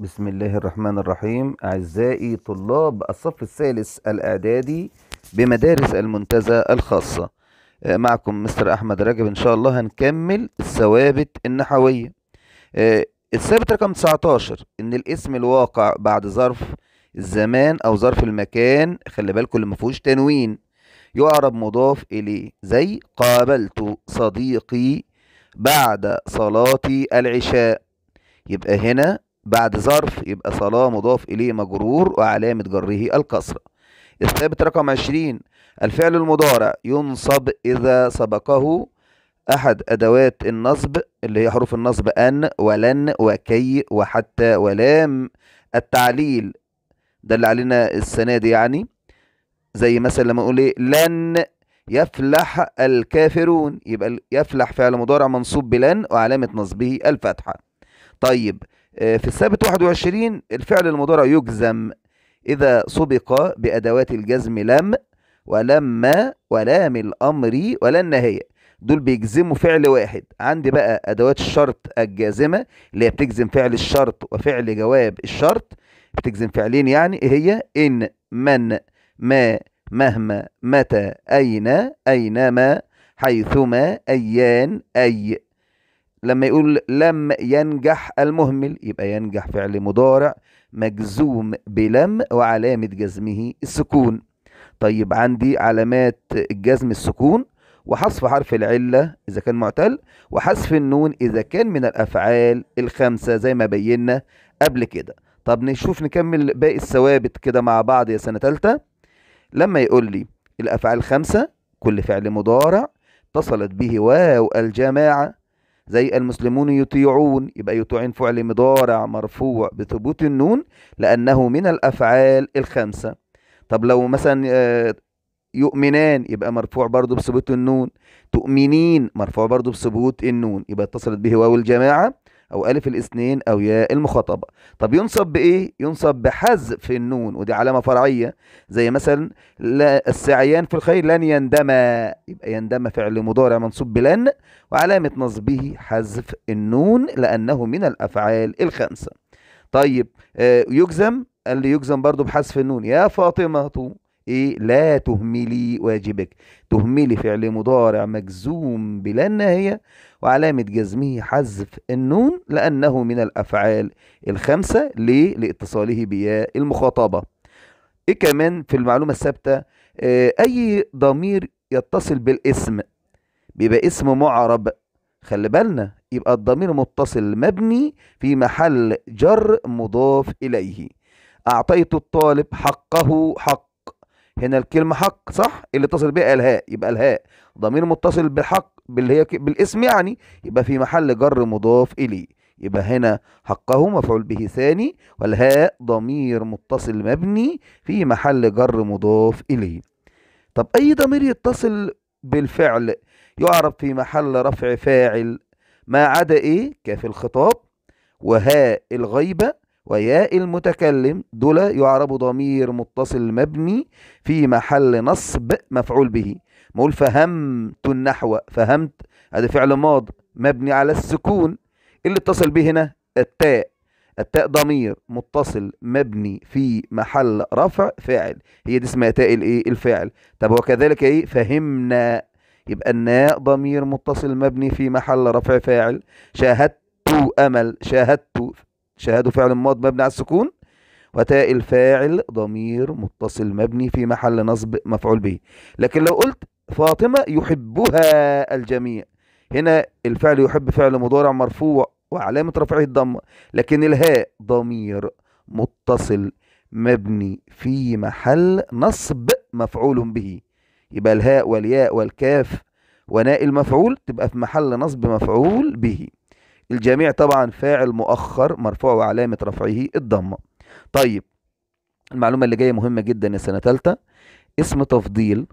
بسم الله الرحمن الرحيم أعزائي طلاب الصف الثالث الإعدادي بمدارس المنتزه الخاصة آه، معكم مستر أحمد رجب إن شاء الله هنكمل الثوابت النحوية آه، الثابت رقم 19 إن الاسم الواقع بعد ظرف الزمان أو ظرف المكان خلي بالكم اللي ما فيهوش تنوين يعرب مضاف إليه زي قابلت صديقي بعد صلاة العشاء يبقى هنا بعد ظرف يبقى صلاة مضاف إليه مجرور وعلامة جره الكسرة الثابت رقم 20 الفعل المضارع ينصب إذا سبقه أحد أدوات النصب اللي هي حروف النصب أن ولن وكي وحتى ولام التعليل ده اللي علينا السنة دي يعني زي مثلا لما أقول إيه لن يفلح الكافرون يبقى يفلح فعل مضارع منصوب بلن وعلامة نصبه الفتحة طيب آه، في الثابت 21 الفعل المضارع يجزم إذا سبق بأدوات الجزم لم ولما ولام الأمر ولا النهاية دول بيجزموا فعل واحد عندي بقى أدوات الشرط الجازمة اللي هي بتجزم فعل الشرط وفعل جواب الشرط بتجزم فعلين يعني إيه هي إن من ما مهما متى أين أينما حيثما أيان أي لما يقول لم ينجح المهمل يبقى ينجح فعل مضارع مجزوم بلم وعلامة جزمه السكون طيب عندي علامات الجزم السكون وحذف حرف العلة إذا كان معتل وحذف النون إذا كان من الأفعال الخمسة زي ما بينا قبل كده طب نشوف نكمل باقي الثوابت كده مع بعض يا سنة تالتة لما يقول لي الأفعال الخمسة كل فعل مضارع اتصلت به واو الجماعة زي المسلمون يطيعون يبقى يطيعون فعل مضارع مرفوع بثبوت النون لأنه من الأفعال الخمسة طب لو مثلا آه، يؤمنان يبقى مرفوع برضه بثبوت النون تؤمنين مرفوع برضه بثبوت النون يبقى اتصلت به واو الجماعة أو ألف الاثنين أو ياء المخاطبة طب ينصب بإيه؟ ينصب بحذف النون ودي علامة فرعية زي مثلا لا السعيان في الخير لن يندما يبقى يندما فعل مضارع منصوب بلن وعلامة نصبه حذف النون لأنه من الأفعال الخمسة طيب آه، يجزم قال لي يجزم برضه بحذف النون يا فاطمة ايه لا تهملي واجبك تهملي فعل مضارع مجزوم بلا النهاية وعلامة جزمه حذف النون لأنه من الأفعال الخمسة ليه لاتصاله بياء المخاطبة ايه كمان في المعلومة الثابتة اه أي ضمير يتصل بالاسم بيبقى اسم معرب خلي بالنا يبقى الضمير متصل مبني في محل جر مضاف إليه أعطيت الطالب حقه حق هنا الكلمه حق صح اللي اتصل بها الهاء يبقى الهاء ضمير متصل بالحق باللي هي بالاسم يعني يبقى في محل جر مضاف اليه يبقى هنا حقه مفعول به ثاني والهاء ضمير متصل مبني في محل جر مضاف اليه طب اي ضمير يتصل بالفعل يعرف في محل رفع فاعل ما عدا ايه كاف الخطاب وهاء الغيبه وياء المتكلم دول يعرب ضمير متصل مبني في محل نصب مفعول به مقول فهمت النحو فهمت هذا فعل ماض مبني على السكون اللي اتصل به هنا التاء التاء ضمير متصل مبني في محل رفع فاعل هي دي اسمها تاء الايه الفاعل طب وكذلك ايه فهمنا يبقى الناء ضمير متصل مبني في محل رفع فاعل شاهدت امل شاهدت شهاد فعل ماض مبني على السكون وتاء الفاعل ضمير متصل مبني في محل نصب مفعول به لكن لو قلت فاطمة يحبها الجميع هنا الفعل يحب فعل مضارع مرفوع وعلامة رفعه الضمة لكن الهاء ضمير متصل مبني في محل نصب مفعول به يبقى الهاء والياء والكاف وناء المفعول تبقى في محل نصب مفعول به الجميع طبعا فاعل مؤخر مرفوع وعلامة رفعه الضمة طيب المعلومة اللي جاية مهمة جدا يا سنة تالتة اسم تفضيل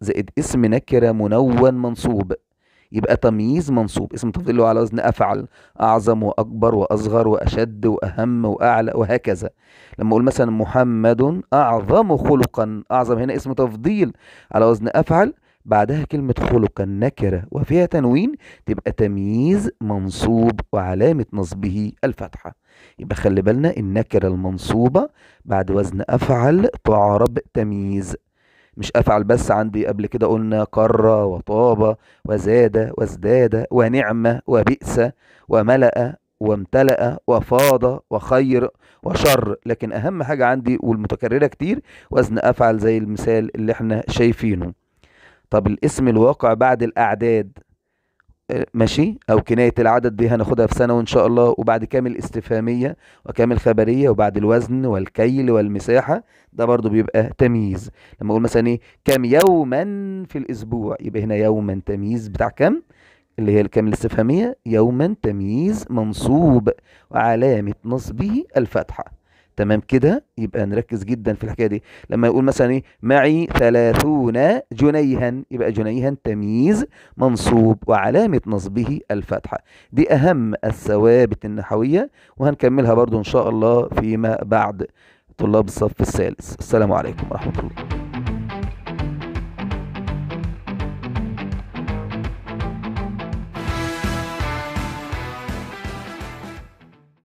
زائد اسم نكرة منون منصوب يبقى تمييز منصوب اسم تفضيل اللي هو على وزن أفعل أعظم وأكبر وأصغر وأشد وأهم وأعلى وهكذا لما أقول مثلا محمد أعظم خلقا أعظم هنا اسم تفضيل على وزن أفعل بعدها كلمة خلقا نكرة وفيها تنوين تبقى تمييز منصوب وعلامة نصبه الفتحة يبقى خلي بالنا النكرة المنصوبة بعد وزن أفعل تعرب تمييز مش أفعل بس عندي قبل كده قلنا قرة وطاب وزاد وازداد ونعمة وبئس وملأ وامتلأ وفاض وخير وشر لكن أهم حاجة عندي والمتكررة كتير وزن أفعل زي المثال اللي احنا شايفينه طب الاسم الواقع بعد الأعداد آه، ماشي أو كناية العدد دي هناخدها في سنه وان شاء الله وبعد كامل استفهاميه وكامل خبريه وبعد الوزن والكيل والمساحة ده برضو بيبقى تمييز لما أقول مثلا إيه كام يوما في الأسبوع يبقى هنا يوما تمييز بتاع كام اللي هي الكامل الاستفهامية يوما تمييز منصوب وعلامة نصبه الفتحة تمام كده يبقى نركز جدا في الحكايه دي لما يقول مثلا ايه معي 30 جنيها يبقى جنيها تمييز منصوب وعلامه نصبه الفتحه دي اهم الثوابت النحويه وهنكملها برضو ان شاء الله فيما بعد طلاب الصف الثالث السلام عليكم ورحمه الله